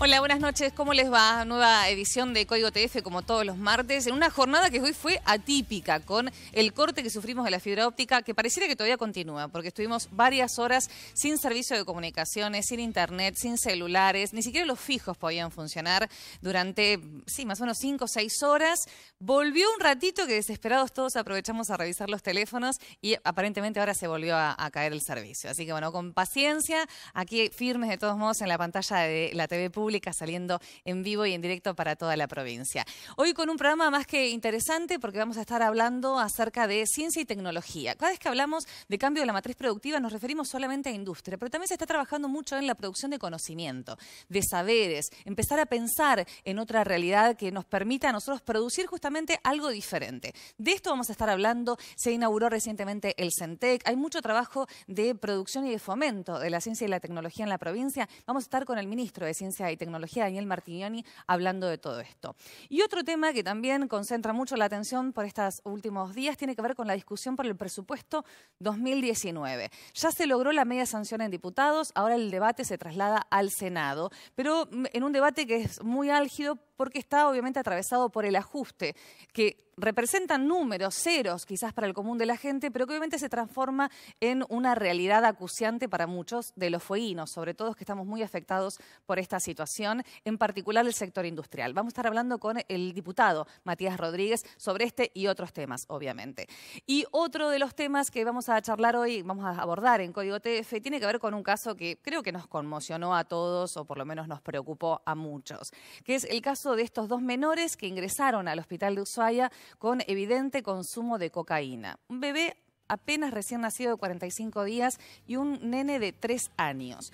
Hola, buenas noches. ¿Cómo les va? Nueva edición de Código TF, como todos los martes, en una jornada que hoy fue atípica, con el corte que sufrimos de la fibra óptica, que pareciera que todavía continúa, porque estuvimos varias horas sin servicio de comunicaciones, sin internet, sin celulares, ni siquiera los fijos podían funcionar durante, sí, más o menos cinco o seis horas. Volvió un ratito que desesperados todos aprovechamos a revisar los teléfonos y aparentemente ahora se volvió a, a caer el servicio. Así que bueno, con paciencia, aquí firmes de todos modos en la pantalla de la TV pública saliendo en vivo y en directo para toda la provincia. Hoy con un programa más que interesante porque vamos a estar hablando acerca de ciencia y tecnología. Cada vez que hablamos de cambio de la matriz productiva nos referimos solamente a industria, pero también se está trabajando mucho en la producción de conocimiento, de saberes, empezar a pensar en otra realidad que nos permita a nosotros producir justamente algo diferente. De esto vamos a estar hablando. Se inauguró recientemente el CENTEC. Hay mucho trabajo de producción y de fomento de la ciencia y la tecnología en la provincia. Vamos a estar con el ministro de Ciencia y Tecnología, Daniel Martignoni, hablando de todo esto. Y otro tema que también concentra mucho la atención por estos últimos días tiene que ver con la discusión por el presupuesto 2019. Ya se logró la media sanción en diputados, ahora el debate se traslada al Senado, pero mm, en un debate que es muy álgido porque está obviamente atravesado por el ajuste que representan números, ceros quizás para el común de la gente, pero que obviamente se transforma en una realidad acuciante para muchos de los fueguinos, sobre todo que estamos muy afectados por esta situación, en particular el sector industrial. Vamos a estar hablando con el diputado Matías Rodríguez sobre este y otros temas, obviamente. Y otro de los temas que vamos a charlar hoy, vamos a abordar en Código TF, tiene que ver con un caso que creo que nos conmocionó a todos o por lo menos nos preocupó a muchos, que es el caso de estos dos menores que ingresaron al hospital de Ushuaia con evidente consumo de cocaína. Un bebé apenas recién nacido de 45 días y un nene de 3 años.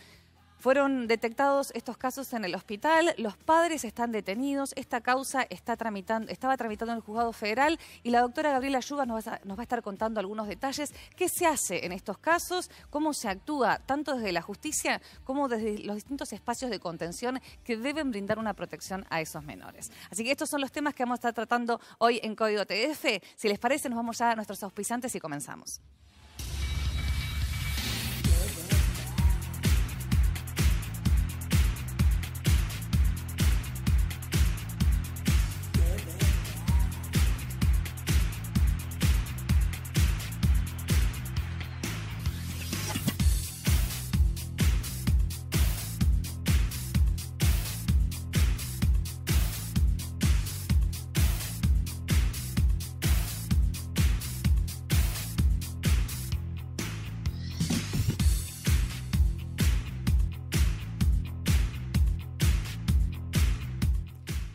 Fueron detectados estos casos en el hospital, los padres están detenidos, esta causa está tramitando, estaba tramitando en el juzgado federal y la doctora Gabriela Yugas nos nos va a estar contando algunos detalles, qué se hace en estos casos, cómo se actúa tanto desde la justicia como desde los distintos espacios de contención que deben brindar una protección a esos menores. Así que estos son los temas que vamos a estar tratando hoy en Código TF. Si les parece, nos vamos ya a nuestros auspiciantes y comenzamos.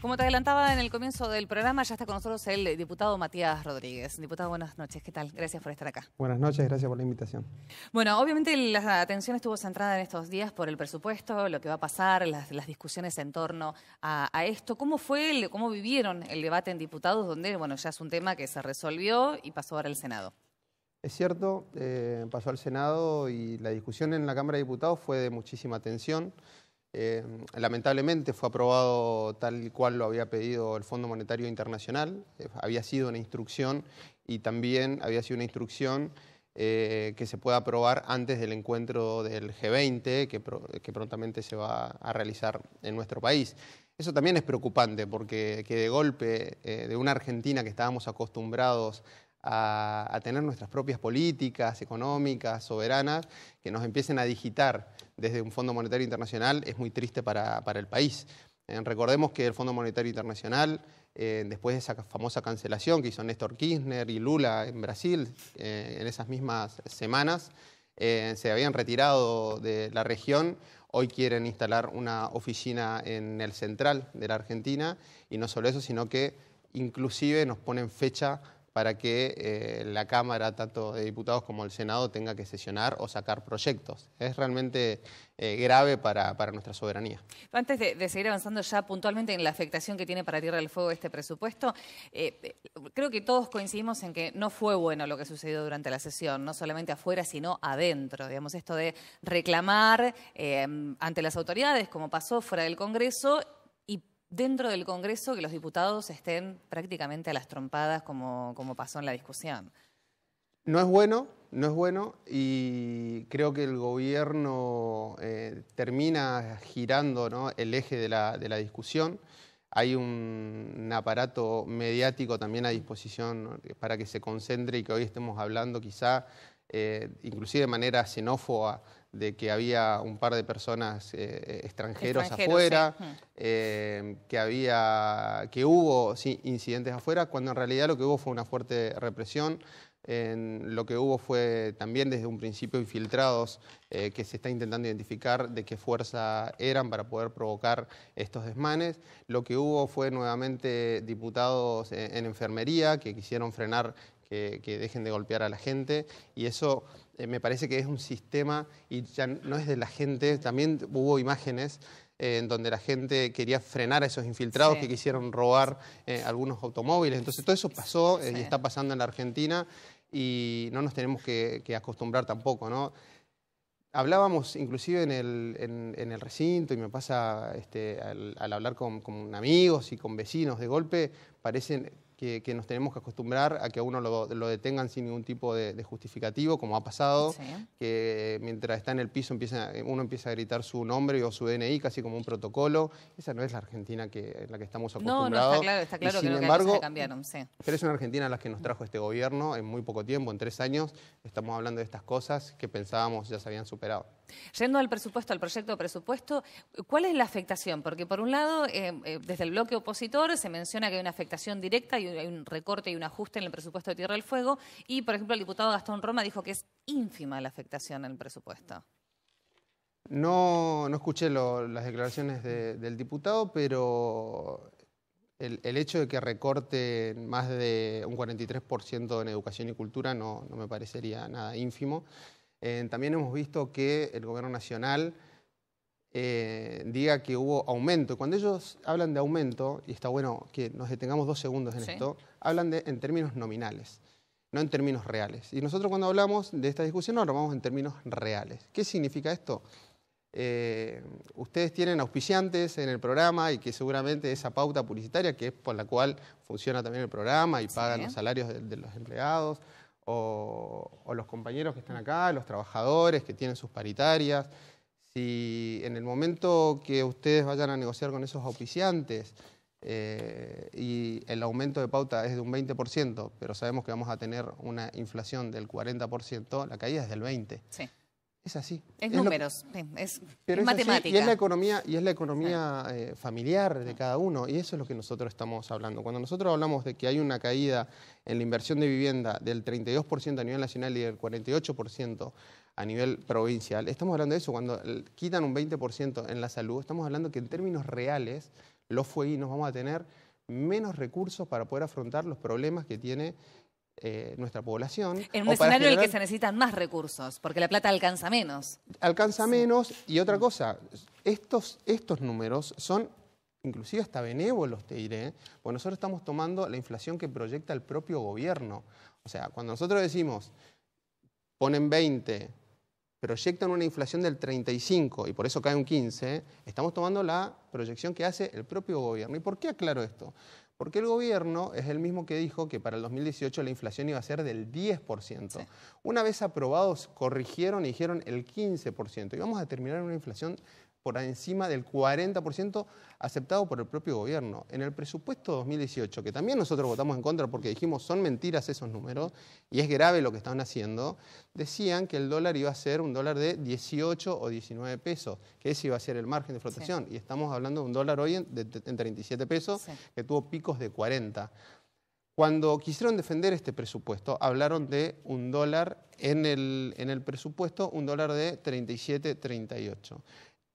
Como te adelantaba en el comienzo del programa, ya está con nosotros el diputado Matías Rodríguez. Diputado, buenas noches. ¿Qué tal? Gracias por estar acá. Buenas noches, gracias por la invitación. Bueno, obviamente la atención estuvo centrada en estos días por el presupuesto, lo que va a pasar, las, discusiones en torno a, esto. ¿Cómo fue, cómo vivieron el debate en diputados, donde, bueno, ya es un tema que se resolvió y pasó ahora al Senado? Es cierto, eh, pasó al Senado y la discusión en la Cámara de Diputados fue de muchísima atención. Eh, lamentablemente fue aprobado tal y cual lo había pedido el Fondo Monetario Internacional, eh, había sido una instrucción y también había sido una instrucción eh, que se pueda aprobar antes del encuentro del G20 que, prontamente se va a realizar en nuestro país. Eso también es preocupante porque de golpe de una Argentina que estábamos acostumbrados a, tener nuestras propias políticas económicas, soberanas, que nos empiecen a digitar desde un Fondo Monetario Internacional es muy triste para, el país. Eh, recordemos que el Fondo Monetario Internacional, eh, después de esa famosa cancelación que hizo Néstor Kirchner y Lula en Brasil, eh, en esas mismas semanas, se habían retirado de la región hoy quieren instalar una oficina en el central de la Argentina y no solo eso, sino que inclusive nos ponen fecha para que eh, la Cámara, tanto de diputados como el Senado, tenga que sesionar o sacar proyectos. Es realmente eh, grave para, nuestra soberanía. Antes de, seguir avanzando ya puntualmente en la afectación que tiene para Tierra del Fuego este presupuesto, eh, creo que todos coincidimos en que no fue bueno lo que sucedió durante la sesión, no solamente afuera, sino adentro. Digamos, esto de reclamar ante las autoridades, como pasó fuera del Congreso, dentro del Congreso que los diputados estén prácticamente a las trompadas como, pasó en la discusión. No es bueno, no es bueno y creo que el gobierno eh, termina girando el eje de la, discusión. Hay un, aparato mediático también a disposición para que se concentre y que hoy estemos hablando quizá eh, inclusive de manera xenófoba, de que había un par de personas eh, eh, extranjeros, afuera, que, había, que hubo incidentes afuera, cuando en realidad lo que hubo fue una fuerte represión. En lo que hubo fue también desde un principio infiltrados que se está intentando identificar de qué fuerza eran para poder provocar estos desmanes. Lo que hubo fue nuevamente diputados en enfermería que quisieron frenar que, dejen de golpear a la gente y eso eh, me parece que es un sistema y ya no es de la gente, también hubo imágenes eh, en donde la gente quería frenar a esos infiltrados que quisieron robar eh, algunos automóviles. Entonces todo eso pasó y está pasando en la Argentina y no nos tenemos que, acostumbrar tampoco, ¿no? Hablábamos inclusive en el, recinto y me pasa este, al, hablar con, con amigos y con vecinos, de golpe parecen que, nos tenemos que acostumbrar a que a uno lo, detengan sin ningún tipo de, justificativo, como ha pasado, que mientras está en el piso uno empieza a gritar su nombre o su DNI, casi como un protocolo. Esa no es la Argentina que, en la que estamos acostumbrados. No, no, está claro, está claro sin que sin embargo, se cambiaron, Pero es una Argentina a la que nos trajo este gobierno en muy poco tiempo, en tres años, estamos hablando de estas cosas que pensábamos ya se habían superado. Yendo al presupuesto, al proyecto de presupuesto, ¿cuál es la afectación? Porque por un lado, eh, eh, desde el bloque opositor se menciona que hay una afectación directa y hay un recorte y un ajuste en el presupuesto de Tierra del Fuego y, por ejemplo, el diputado Gastón Roma dijo que es ínfima la afectación en el presupuesto. No, no escuché las declaraciones del diputado, pero el, hecho de que recorte más de un 43% en educación y cultura no me parecería nada ínfimo. Eh, también hemos visto que el gobierno nacional eh, diga que hubo aumento. Cuando ellos hablan de aumento, y está bueno que nos detengamos dos segundos en esto, hablan de, en términos nominales, no en términos reales. Y nosotros cuando hablamos de esta discusión no hablamos en términos reales. ¿Qué significa esto? Eh, ustedes tienen auspiciantes en el programa y que seguramente esa pauta publicitaria, que es por la cual funciona también el programa y pagan los salarios de los empleados, o, los compañeros que están acá, los trabajadores que tienen sus paritarias, si en el momento que ustedes vayan a negociar con esos oficiantes eh, y el aumento de pauta es de un 20%, pero sabemos que vamos a tener una inflación del 40%, la caída es del 20%. Es así. Es, números, es, es, matemática. y es la economía, y es la economía eh, familiar de cada uno, y eso es lo que nosotros estamos hablando. Cuando nosotros hablamos de que hay una caída en la inversión de vivienda del 32% a nivel nacional y del 48% a nivel provincial, estamos hablando de eso. Cuando eh, quitan un 20% en la salud, estamos hablando que en términos reales los fueguinos vamos a tener menos recursos para poder afrontar los problemas que tiene eh, nuestra población. En un escenario en el que se necesitan más recursos, porque la plata alcanza menos. Alcanza menos y otra cosa, estos, estos números son inclusive hasta benévolos, te diré, porque nosotros estamos tomando la inflación que proyecta el propio gobierno. O sea, cuando nosotros decimos, ponen 20, proyectan una inflación del 35 y por eso cae un 15, estamos tomando la proyección que hace el propio gobierno. ¿Y por qué aclaro esto? Porque el gobierno es el mismo que dijo que para el 2018 la inflación iba a ser del 10%. Una vez aprobados, corrigieron y dijeron el 15%. Y vamos a terminar una inflación por encima del 40% aceptado por el propio gobierno. En el presupuesto 2018, que también nosotros votamos en contra porque dijimos son mentiras esos números y es grave lo que están haciendo, decían que el dólar iba a ser un dólar de 18 o 19 pesos, que ese iba a ser el margen de flotación. Y estamos hablando de un dólar hoy en, 37 pesos, que tuvo picos de 40. Cuando quisieron defender este presupuesto, hablaron de un dólar en el, en el presupuesto, un dólar de 37, 38.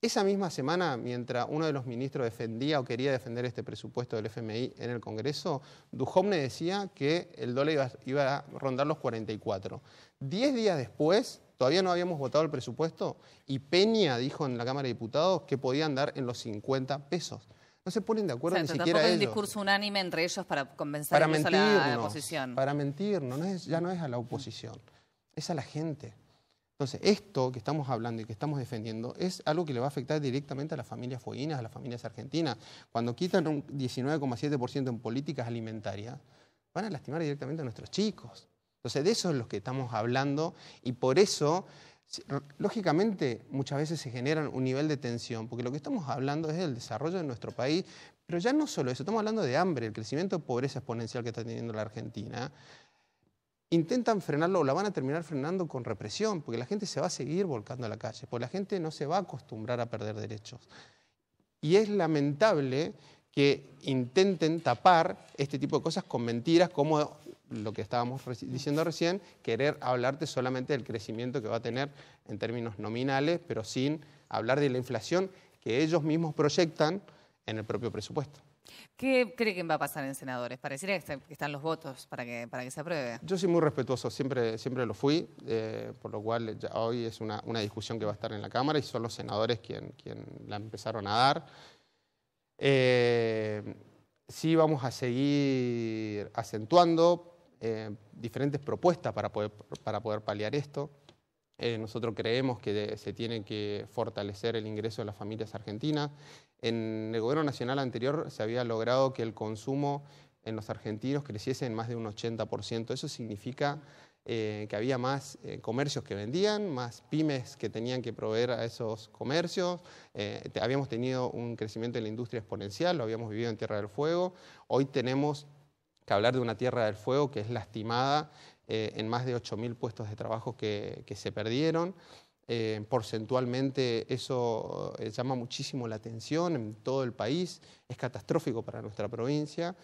Esa misma semana, mientras uno de los ministros defendía o quería defender este presupuesto del FMI en el Congreso, Duhovne decía que el dólar iba, a rondar los 44. Diez días después, todavía no habíamos votado el presupuesto y Peña dijo en la Cámara de Diputados que podían dar en los 50 pesos. No se ponen de acuerdo ni siquiera ellos. Tampoco un discurso unánime entre ellos para convencer a la oposición. Para mentir, no es, ya no es a la oposición, es a la gente. Entonces, esto que estamos hablando y que estamos defendiendo es algo que le va a afectar directamente a las familias fueguinas, a las familias argentinas. Cuando quitan un 19,7% en políticas alimentarias, van a lastimar directamente a nuestros chicos. Entonces, de eso es lo que estamos hablando y por eso, lógicamente, muchas veces se genera un nivel de tensión, porque lo que estamos hablando es del desarrollo de nuestro país, pero ya no solo eso, estamos hablando de hambre, el crecimiento de pobreza exponencial que está teniendo la Argentina intentan frenarlo o la van a terminar frenando con represión, porque la gente se va a seguir volcando a la calle, porque la gente no se va a acostumbrar a perder derechos. Y es lamentable que intenten tapar este tipo de cosas con mentiras como lo que estábamos diciendo recién, querer hablarte solamente del crecimiento que va a tener en términos nominales, pero sin hablar de la inflación que ellos mismos proyectan en el propio presupuesto. ¿Qué cree que va a pasar en senadores? Pareciera que están los votos para que, para que se apruebe. Yo soy muy respetuoso, siempre, siempre lo fui, eh, por lo cual hoy es una, una, discusión que va a estar en la Cámara y son los senadores quien, quien la empezaron a dar. Eh, sí vamos a seguir acentuando eh, diferentes propuestas para poder, para poder paliar esto. Eh, nosotros creemos que se tiene que fortalecer el ingreso de las familias argentinas. En el gobierno nacional anterior se había logrado que el consumo en los argentinos creciese en más de un 80%. Eso significa eh, que había más eh, comercios que vendían, más pymes que tenían que proveer a esos comercios. habíamos tenido un crecimiento en la industria exponencial, lo habíamos vivido en Tierra del Fuego. Hoy tenemos que hablar de una Tierra del Fuego que es lastimada eh, en más de 8.000 puestos de trabajo que, se perdieron. Eh, porcentualmente eso eh, llama muchísimo la atención en todo el país, es catastrófico para nuestra provincia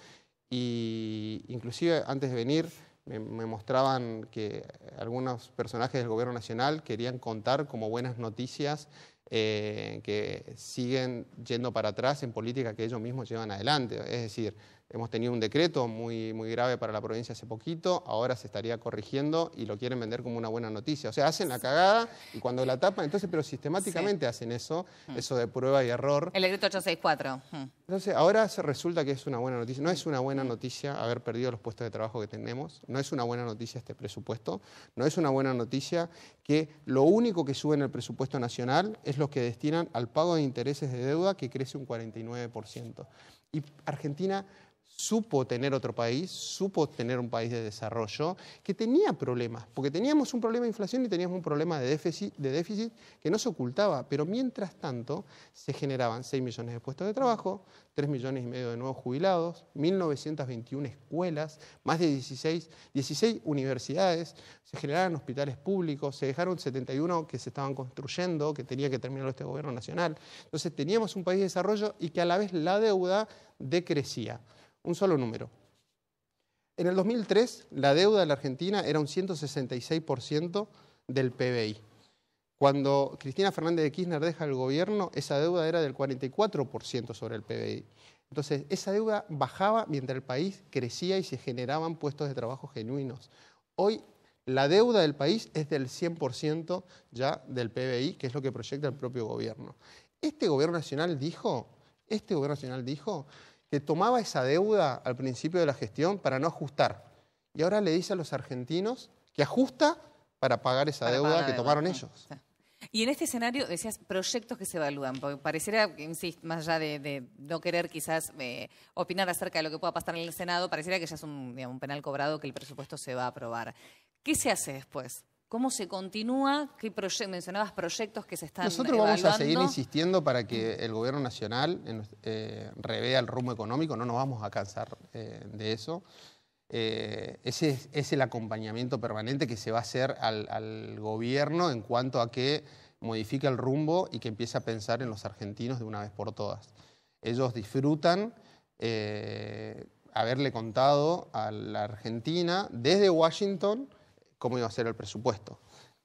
y inclusive antes de venir me, mostraban que algunos personajes del gobierno nacional querían contar como buenas noticias que siguen yendo para atrás en política que ellos mismos llevan adelante. Es decir, Hemos tenido un decreto muy, muy grave para la provincia hace poquito, ahora se estaría corrigiendo y lo quieren vender como una buena noticia. O sea, hacen la cagada y cuando la tapan, entonces, pero sistemáticamente hacen eso, mm. eso de prueba y error. El decreto 864. Mm. Entonces, ahora resulta que es una buena noticia. No es mm. una buena noticia haber perdido los puestos de trabajo que tenemos, no es una buena noticia este presupuesto, no es una buena noticia que lo único que sube en el presupuesto nacional es lo que destinan al pago de intereses de deuda que crece un 49%. Y Argentina supo tener otro país, supo tener un país de desarrollo que tenía problemas, porque teníamos un problema de inflación y teníamos un problema de déficit, que no se ocultaba, pero mientras tanto se generaban 6 millones de puestos de trabajo, 3 millones y medio de nuevos jubilados, 1.921 escuelas, más de 16, 16 universidades, se generaron hospitales públicos, se dejaron 71 que se estaban construyendo, que tenía que terminar este gobierno nacional. Entonces teníamos un país de desarrollo y que a la vez la deuda decrecía un solo número. En el 2003, la deuda de la Argentina era un 166% del PBI. Cuando Cristina Fernández de Kirchner deja el gobierno, esa deuda era del 44% sobre el PBI. Entonces, esa deuda bajaba mientras el país crecía y se generaban puestos de trabajo genuinos. Hoy, la deuda del país es del 100% ya del PBI, que es lo que proyecta el propio gobierno. Este gobierno nacional dijo, este gobierno nacional dijo que tomaba esa deuda al principio de la gestión para no ajustar. Y ahora le dice a los argentinos que ajusta para pagar esa deuda que tomaron ellos. Y en este escenario decías proyectos que se evalúan, porque pareciera, insisto, más allá de, no querer quizás eh, opinar acerca de lo que pueda pasar en el Senado, pareciera que ya es un penal cobrado que el presupuesto se va a aprobar. ¿Qué se hace después? ¿Cómo se continúa? ¿Qué mencionabas proyectos que se están Nosotros vamos a seguir insistiendo para que el gobierno nacional eh, eh, revea el rumbo económico, no nos vamos a cansar eh, de eso. ese es, el acompañamiento permanente que se va a hacer al, al, gobierno en cuanto a que modifique el rumbo y que empiece a pensar en los argentinos de una vez por todas. Ellos disfrutan haberle contado a la Argentina desde Washington cómo iba a ser el presupuesto.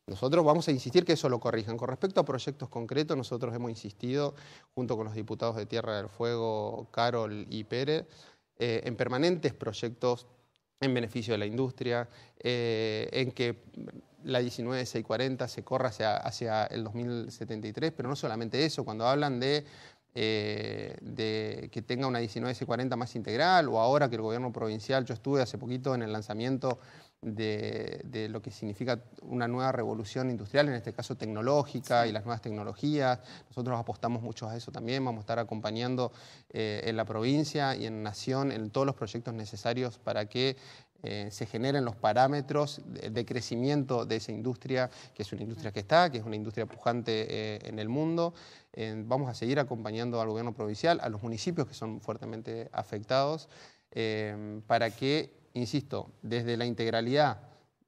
Nosotros vamos a insistir que eso lo corrijan. Con respecto a proyectos concretos, nosotros hemos insistido, junto con los diputados de Tierra del Fuego, Carol y Pérez, eh, en permanentes proyectos en beneficio de la industria, eh, en que la 19640 se corra hacia, el 2073, pero no solamente eso, cuando hablan de, eh, de que tenga una 19640 más integral, o ahora que el gobierno provincial, yo estuve hace poquito en el lanzamiento de, lo que significa una nueva revolución industrial, en este caso tecnológica y las nuevas tecnologías. Nosotros apostamos mucho a eso también, vamos a estar acompañando eh, en la provincia y en Nación en todos los proyectos necesarios para que eh, se generen los parámetros de, crecimiento de esa industria, que es una industria que está, que es una industria pujante eh, en el mundo. vamos a seguir acompañando al gobierno provincial, a los municipios que son fuertemente afectados, para que insisto, desde la integralidad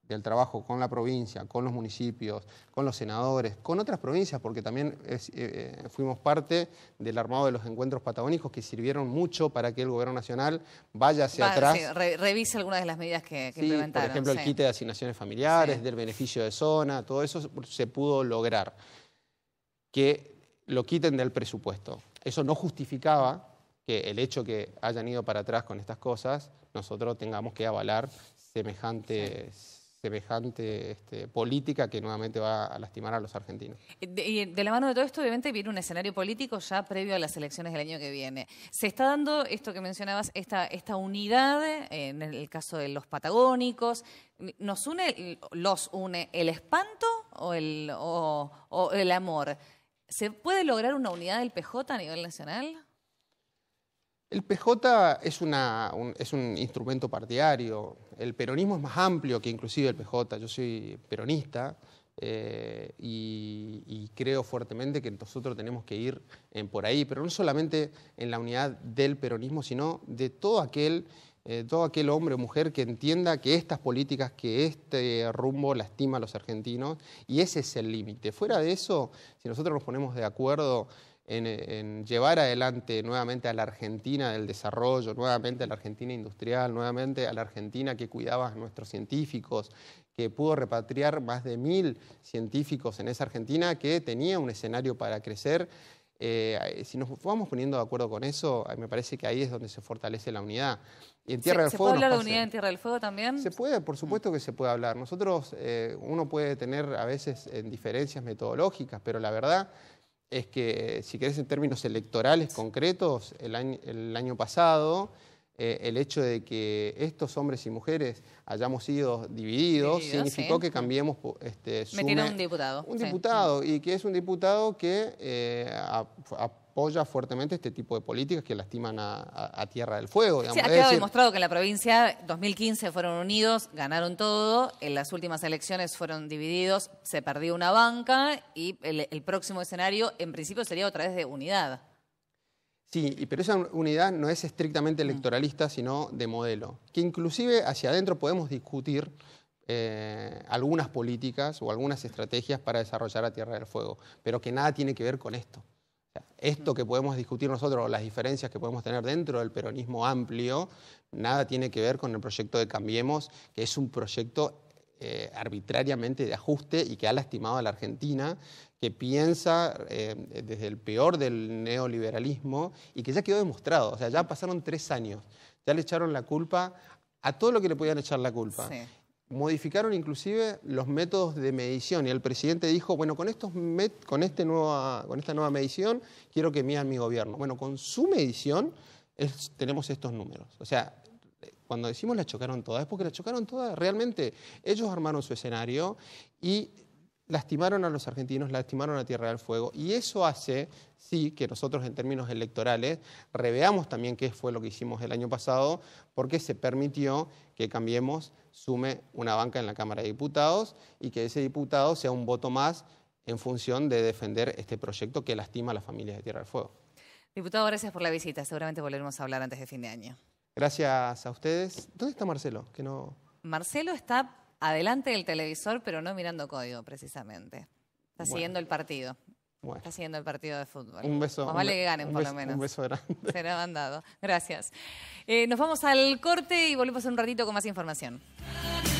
del trabajo con la provincia, con los municipios, con los senadores, con otras provincias, porque también eh, eh, fuimos parte del armado de los encuentros patagónicos que sirvieron mucho para que el gobierno nacional vaya hacia atrás. revise algunas de las medidas que, Por ejemplo, el quite de asignaciones familiares, del beneficio de zona, todo eso se pudo lograr. Que lo quiten del presupuesto. Eso no justificaba que el hecho que hayan ido para atrás con estas cosas, nosotros tengamos que avalar semejante, semejante este, política que nuevamente va a lastimar a los argentinos. Eh, y de la mano de todo esto, obviamente, viene un escenario político ya previo a las elecciones del año que viene. Se está dando esto que mencionabas, esta, esta unidad, eh, en el caso de los patagónicos, ¿nos une, los une el espanto o el amor? ¿Se puede lograr una unidad del PJ a nivel nacional? El PJ es, un, instrumento partidario. El peronismo es más amplio que inclusive el PJ. Yo soy peronista eh, y, creo fuertemente que nosotros tenemos que ir por ahí, pero no solamente en la unidad del peronismo, sino de todo aquel, eh, todo aquel hombre o mujer que entienda que estas políticas, que este rumbo lastima a los argentinos y ese es el límite. Fuera de eso, si nosotros nos ponemos de acuerdo en, llevar adelante nuevamente a la Argentina del desarrollo, nuevamente a la Argentina industrial, nuevamente a la Argentina que cuidaba a nuestros científicos, que pudo repatriar más de mil científicos en esa Argentina que tenía un escenario para crecer. Eh, si nos vamos poniendo de acuerdo con eso, eh, me parece que ahí es donde se fortalece la unidad. Y en Tierra Fuego. puede hablar de unidad en Tierra del Fuego también? Se puede, por supuesto que se puede hablar. Nosotros, eh, uno puede tener a veces diferencias metodológicas, pero la verdad es que, si querés, en términos electorales concretos, el año, el año pasado, eh, el hecho de que estos hombres y mujeres hayamos sido divididos, significó que cambiemos... Este, un diputado. Un diputado, y que es un diputado que eh, apoya fuertemente este tipo de políticas que lastiman a, Tierra del Fuego. ha quedado demostrado que en la provincia 2015 fueron unidos, ganaron todo, en las últimas elecciones fueron divididos, se perdió una banca y el, próximo escenario en principio sería otra vez de unidad. Sí, pero esa unidad no es estrictamente mm. electoralista, sino de modelo, que inclusive hacia adentro podemos discutir eh, algunas políticas o algunas estrategias para desarrollar a Tierra del Fuego, pero que nada tiene que ver con esto. Esto que podemos discutir nosotros, las diferencias que podemos tener dentro del peronismo amplio, nada tiene que ver con el proyecto de Cambiemos, que es un proyecto eh, arbitrariamente de ajuste y que ha lastimado a la Argentina, que piensa eh, desde el peor del neoliberalismo y que ya quedó demostrado. O sea, ya pasaron tres años, ya le echaron la culpa a todo lo que le podían echar la culpa. Sí modificaron inclusive los métodos de medición y el presidente dijo, bueno, con, estos con, este nueva, con esta nueva medición quiero que midan mi gobierno. Bueno, con su medición tenemos estos números. O sea, cuando decimos la chocaron todas, es porque la chocaron todas. Realmente ellos armaron su escenario y lastimaron a los argentinos, lastimaron a Tierra del Fuego y eso hace, sí, que nosotros en términos electorales reveamos también qué fue lo que hicimos el año pasado porque se permitió que cambiemos sume una banca en la Cámara de Diputados y que ese diputado sea un voto más en función de defender este proyecto que lastima a las familias de Tierra del Fuego. Diputado, gracias por la visita. Seguramente volveremos a hablar antes de fin de año. Gracias a ustedes. ¿Dónde está Marcelo? Que no... Marcelo está adelante del televisor, pero no mirando código, precisamente. Está siguiendo el partido. Está siguiendo el partido de fútbol. Un beso. Más vale que ganen, por lo menos. Un beso grande. Será mandado. Gracias. Eh, nos vamos al corte y volvemos en un ratito con más información.